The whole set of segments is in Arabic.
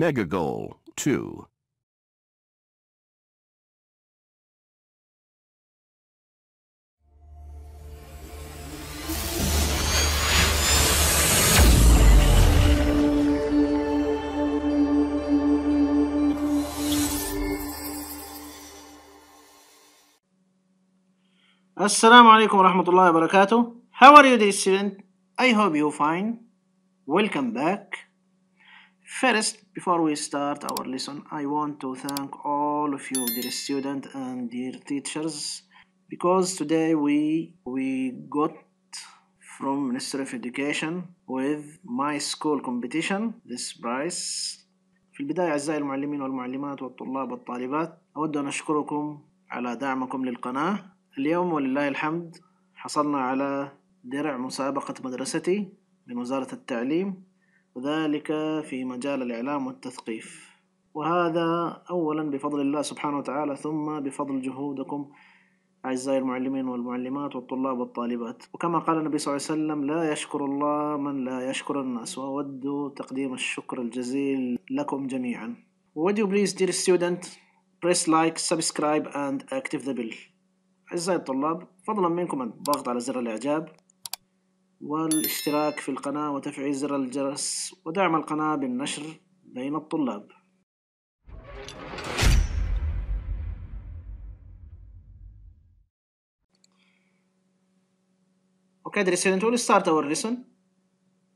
Mega Goal 2 Assalamu alaikum wa barakatuh. How are you, dear student? I hope you're fine. Welcome back. First, before we start our lesson, I want to thank all of you, dear students and dear teachers, because today we we got from Ministry of Education with My School Competition this prize. في البداية أعزائي المعلمين والمعلمات والطلاب والطالبات أود أن أشكركم على دعمكم للقناة اليوم ولله الحمد حصلنا على درع مسابقة مدرستي من وزارة التعليم وذلك في مجال الإعلام والتثقيف وهذا أولا بفضل الله سبحانه وتعالى ثم بفضل جهودكم أعزائي المعلمين والمعلمات والطلاب والطالبات وكما قال النبي صلى الله عليه وسلم لا يشكر الله من لا يشكر الناس وأود تقديم الشكر الجزيل لكم جميعا Would you please dear student press like subscribe and active the bell أعزائي الطلاب فضلا منكم الضغط على زر الإعجاب والاشتراك في القناة وتفعيل زر الجرس ودعم القناة بالنشر بين الطلاب Okay, the student, will start our lesson.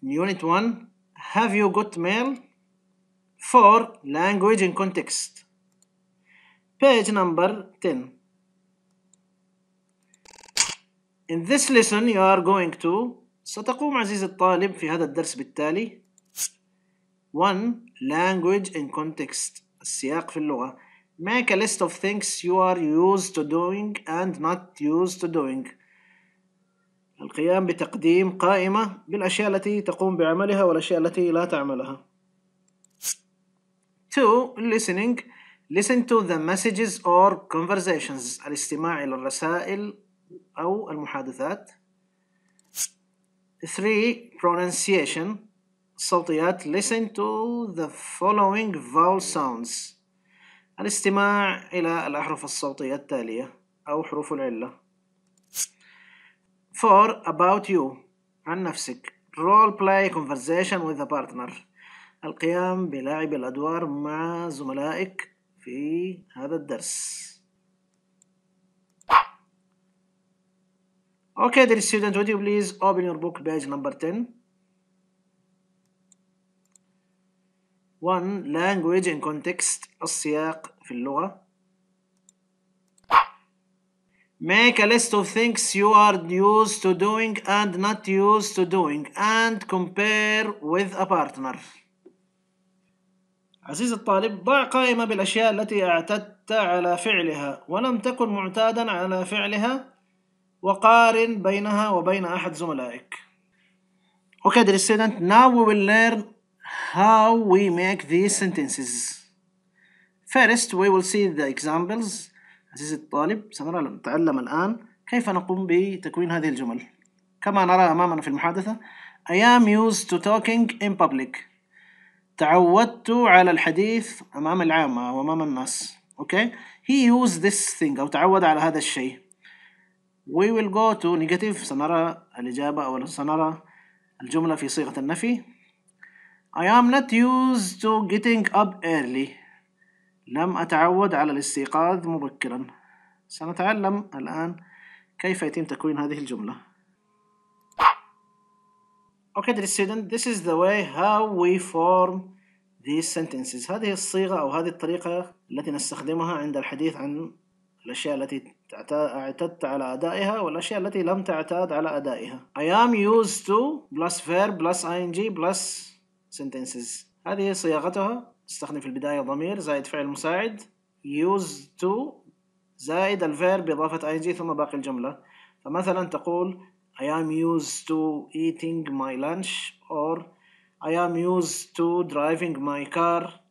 unit 1, have you got mail? For language in context. Page number 10. In this lesson, you are going to ستقوم عزيزي الطالب في هذا الدرس بالتالي 1. Language in context السياق في اللغة Make a list of things you are used to doing and not used to doing القيام بتقديم قائمة بالأشياء التي تقوم بعملها والأشياء التي لا تعملها 2. Listening Listen to the messages or conversations الاستماع إلى الرسائل أو المحادثات 3 pronunciation الصوتيات listen to the following vowel sounds الاستماع إلى الأحرف الصوتية التالية أو حروف العلة 4 about you عن نفسك role play conversation with a partner القيام بلعب الأدوار مع زملائك في هذا الدرس Okay, dear student, would you please open your book page number 10? One language in context السياق في اللغة. Make a list of things you are used to doing and not used to doing and compare with a partner. عزيز الطالب ضع قائمة بالأشياء التي اعتدت على فعلها ولم تكن معتادا على فعلها وقارن بينها وبين أحد زملائك. Okay, dear student, now we will learn how we make these sentences. First, we will see the examples. عزيزي الطالب نتعلم الآن كيف نقوم بتكوين هذه الجمل. كما نرى أمامنا في المحادثة I am used to talking in public تعودت على الحديث أمام العامة أو أمام الناس okay he used this thing أو تعود على هذا الشيء We will go to negative سنرى الإجابة أو سنرى الجملة في صيغة النفي I am not used to getting up early لم أتعود على الاستيقاظ مبكرا سنتعلم الآن كيف يتم تكوين هذه الجملة Okay dear student this is the way how we form these sentences هذه الصيغة أو هذه الطريقة التي نستخدمها عند الحديث عن الأشياء التي اعتدت على أدائها والأشياء التي لم تعتاد على أدائها I am used to plus verb plus ing plus sentences هذه صياغتها استخدم في البداية ضمير زائد فعل مساعد used to زائد الفيرب بإضافة ing ثم باقي الجملة فمثلا تقول I am used to eating my lunch or I am used to driving my car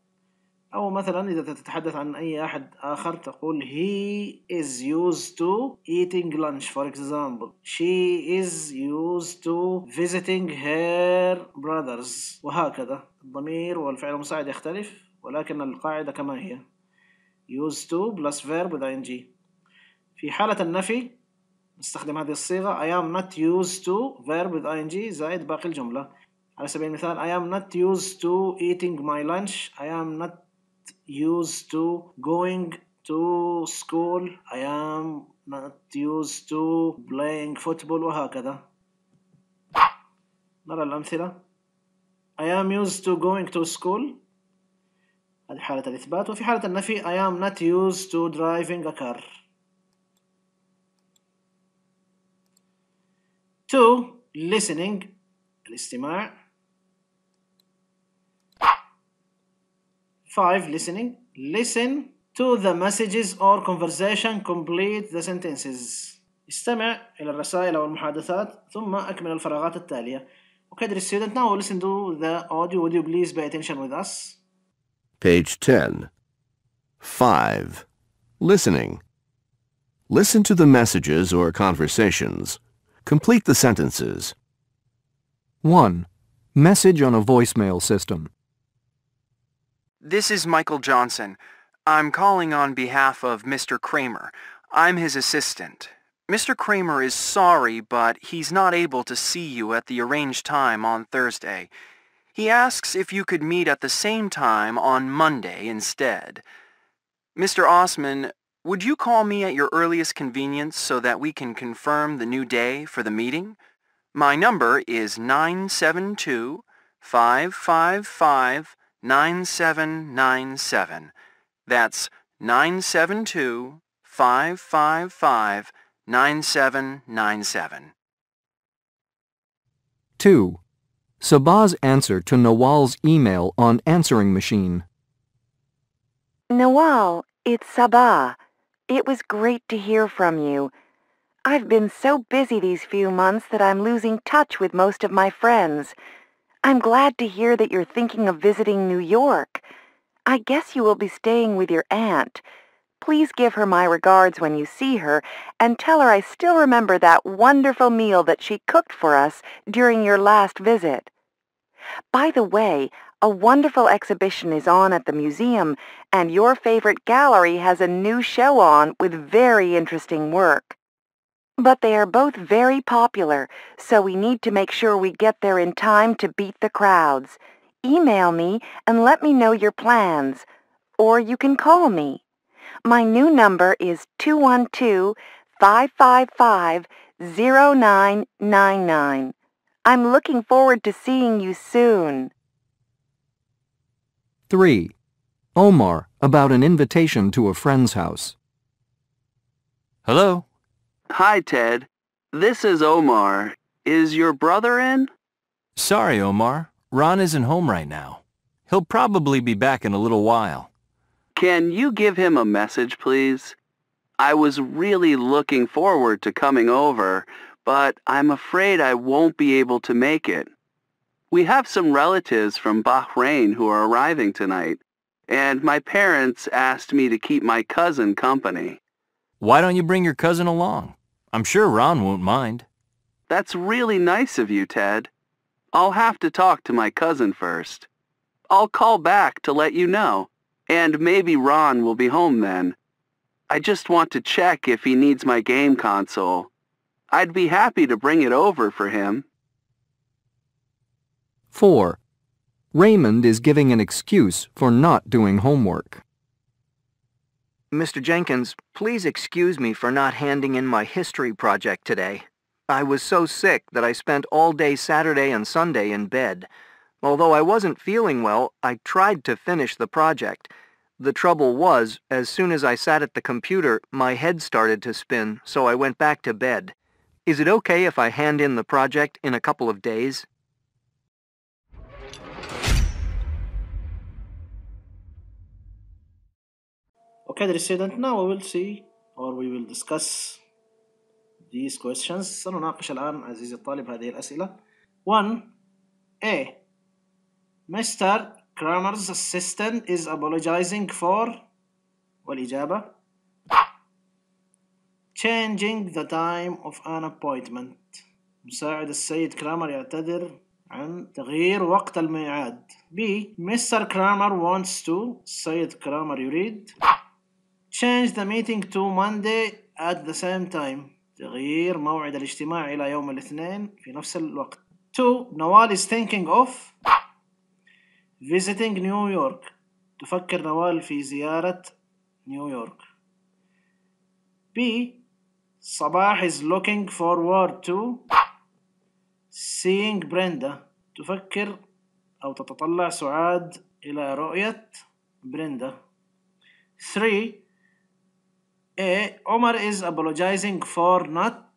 أو مثلا إذا تتحدث عن أي أحد آخر تقول he is used to eating lunch for example she is used to visiting her brothers وهكذا الضمير والفعل المساعد يختلف ولكن القاعدة كما هي used to plus verb with ing في حالة النفي نستخدم هذه الصيغة I am not used to verb with ing زائد باقي الجملة على سبيل المثال I am not used to eating my lunch I am not used to going to school. I am not used to playing football وهكذا. نرى الأمثلة. I am used to going to school. هذه حالة الإثبات وفي حالة النفي I am not used to driving a car. Two, listening الاستماع 5. Listening. Listen to the messages or conversation. Complete the sentences. استمع إلى الرسائل أو المحادثات ثم أكمل الفراغات التالية. Okay, dear student, now listen to the audio. Would you please pay attention with us? Page 10. 5. Listening. Listen to the messages or conversations. Complete the sentences. 1. Message on a voicemail system. This is Michael Johnson. I'm calling on behalf of Mr. Kramer. I'm his assistant. Mr. Kramer is sorry, but he's not able to see you at the arranged time on Thursday. He asks if you could meet at the same time on Monday instead. Mr. Osman, would you call me at your earliest convenience so that we can confirm the new day for the meeting? My number is 972 555 9797. That's 972 555 9797. 2. Sabah's answer to Nawal's email on answering machine. Nawal, it's Sabah. It was great to hear from you. I've been so busy these few months that I'm losing touch with most of my friends. I'm glad to hear that you're thinking of visiting New York. I guess you will be staying with your aunt. Please give her my regards when you see her, and tell her I still remember that wonderful meal that she cooked for us during your last visit. By the way, a wonderful exhibition is on at the museum, and your favorite gallery has a new show on with very interesting work. But they are both very popular, so we need to make sure we get there in time to beat the crowds. Email me and let me know your plans, or you can call me. My new number is 212-555-0999. I'm looking forward to seeing you soon. 3. Omar, about an invitation to a friend's house. Hello? Hi, Ted. This is Omar. Is your brother in? Sorry, Omar. Ron isn't home right now. He'll probably be back in a little while. Can you give him a message, please? I was really looking forward to coming over, but I'm afraid I won't be able to make it. We have some relatives from Bahrain who are arriving tonight, and my parents asked me to keep my cousin company. Why don't you bring your cousin along? I'm sure Ron won't mind. That's really nice of you, Ted. I'll have to talk to my cousin first. I'll call back to let you know, and maybe Ron will be home then. I just want to check if he needs my game console. I'd be happy to bring it over for him. 4. Raymond is giving an excuse for not doing homework. Mr. Jenkins, please excuse me for not handing in my history project today. I was so sick that I spent all day Saturday and Sunday in bed. Although I wasn't feeling well, I tried to finish the project. The trouble was, as soon as I sat at the computer, my head started to spin, so I went back to bed. Is it okay if I hand in the project in a couple of days? Okay, the student, now we will see or we will discuss these questions. سنناقش الآن عزيزي الطالب هذه الأسئلة. 1. A. Mr. Kramer's assistant is apologizing for والإجابة changing the time of an appointment مساعد السيد كرامر يعتذر عن تغيير وقت الميعاد B Mr. Kramer wants to السيد كرامر يريد change the meeting to Monday at the same time تغيير موعد الاجتماع إلى يوم الاثنين في نفس الوقت 2 نوال is thinking of visiting New York تفكر نوال في زيارة نيويورك B صباح is looking forward to seeing Brenda تفكر أو تتطلع سعاد إلى رؤية بريندا 3 Omar is apologizing for not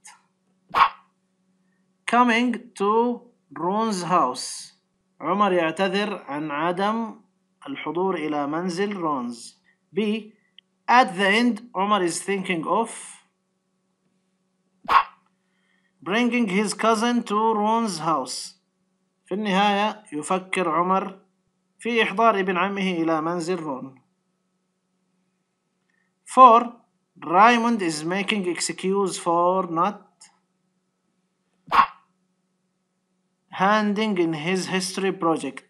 coming to Ron's house عمر يعتذر عن عدم الحضور إلى منزل رونز B at the end عمر is thinking of bringing his cousin to Ron's house في النهاية يفكر عمر في إحضار ابن عمه إلى منزل رون 4 Raymond is making excuse for not handing in his history project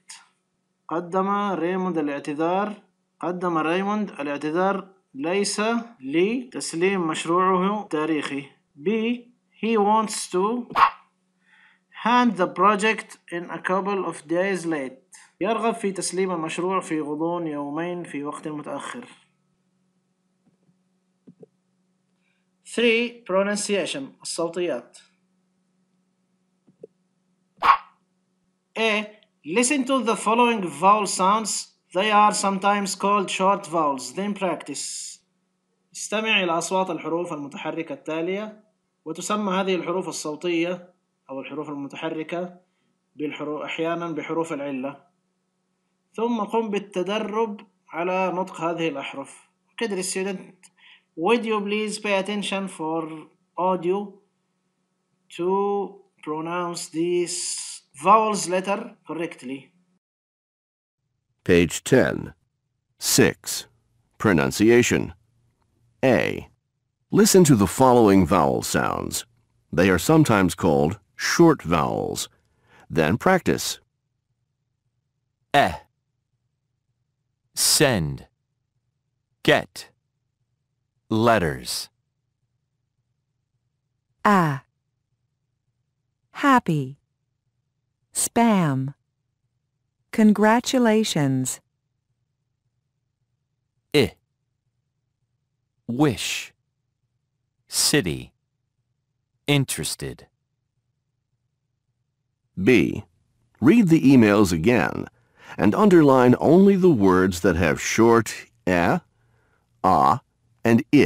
قدم ريموند الاعتذار قدم ريموند الاعتذار ليس لتسليم مشروعه التاريخي B he wants to hand the project in a couple of days late يرغب في تسليم المشروع في غضون يومين في وقت متأخر 3 pronunciation الصوتيات A. Listen to the following vowel sounds They are sometimes called short vowels then practice استمع إلى أصوات الحروف المتحركة التالية وتسمى هذه الحروف الصوتية أو الحروف المتحركة بالحروف أحيانا بحروف العلة ثم قم بالتدرب على نطق هذه الأحرف كدر السيدنت would you please pay attention for audio to pronounce these vowels letter correctly. Page 10. 6. Pronunciation. A. Listen to the following vowel sounds. They are sometimes called short vowels. Then practice. Eh. Send. Get. Letters. A. Happy. Spam. Congratulations. I. Wish. City. Interested. B. Read the emails again and underline only the words that have short eh, ah, and I.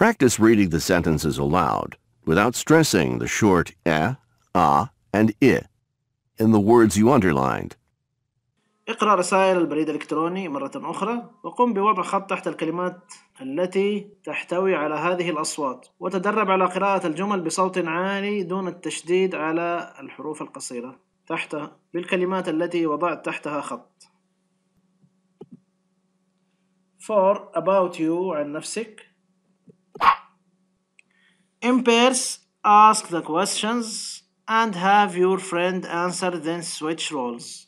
Practice reading the sentences aloud without stressing the short e, a, and I in the words you underlined. اقرأ رسائل البريد الإلكتروني مرة أخرى وقم بوضع خط تحت الكلمات التي تحتوي على هذه الأصوات وتدرب على قراءة الجمل بصوت عالي دون التشديد على الحروف القصيرة تحت بالكلمات التي وضعت تحتها خط for about you عن نفسك in pairs ask the questions and have your friend answer then switch roles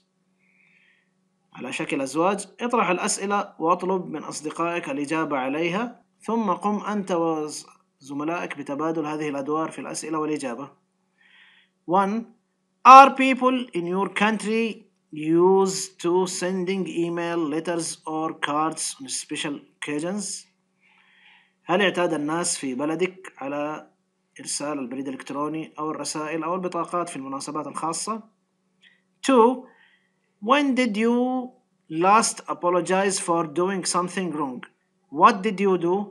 على شكل أزواج اطرح الأسئلة واطلب من أصدقائك الإجابة عليها ثم قم أنت وزملائك بتبادل هذه الأدوار في الأسئلة والإجابة 1 Are people in your country used to sending email letters or cards on special occasions هل اعتاد الناس في بلدك على إرسال البريد الإلكتروني أو الرسائل أو البطاقات في المناسبات الخاصة 2 When did you last apologize for doing something wrong What did you do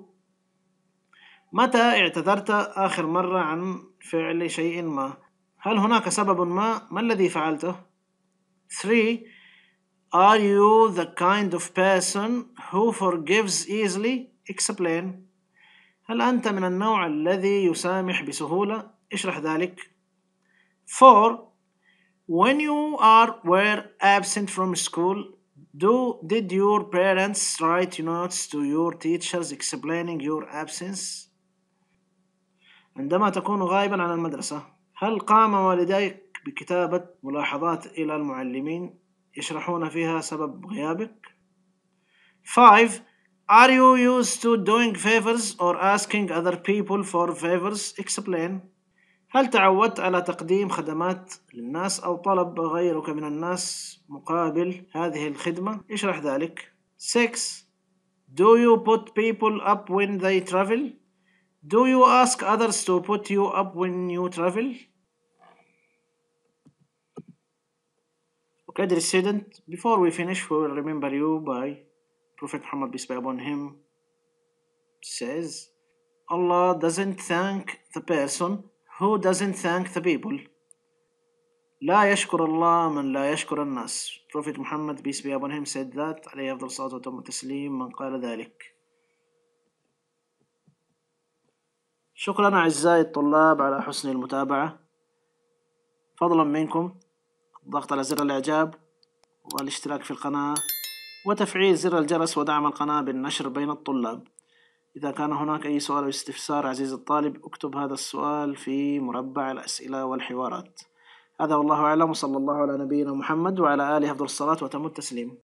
متى اعتذرت آخر مرة عن فعل شيء ما هل هناك سبب ما ما الذي فعلته 3. Are you the kind of person who forgives easily? Explain. هل أنت من النوع الذي يسامح بسهولة؟ اشرح ذلك. 4. When you are were absent from school, do did your parents write notes to your teachers explaining your absence؟ عندما تكون غائبا عن المدرسة هل قام والديك بكتابة ملاحظات إلى المعلمين يشرحون فيها سبب غيابك 5 Are you used to doing favors or asking other people for favors? Explain. هل تعودت على تقديم خدمات للناس أو طلب غيرك من الناس مقابل هذه الخدمة؟ اشرح ذلك. 6. Do you put people up when they travel? Do you ask others to put you up when you travel? وكادر student, before we finish we will remember you by Prophet Muhammad peace be upon him says Allah doesn't thank the person who doesn't thank the people لا يشكر الله من لا يشكر الناس Prophet Muhammad peace be upon him said that عليه أفضل الصلاة وتم التسليم من قال ذلك شكرا أعزائي الطلاب على حسن المتابعة فضلا منكم ضغط على زر الاعجاب والاشتراك في القناة وتفعيل زر الجرس ودعم القناة بالنشر بين الطلاب إذا كان هناك أي سؤال أو استفسار عزيزي الطالب اكتب هذا السؤال في مربع الأسئلة والحوارات هذا والله أعلم وصلى الله على نبينا محمد وعلى آله أفضل الصلاة وتم التسليم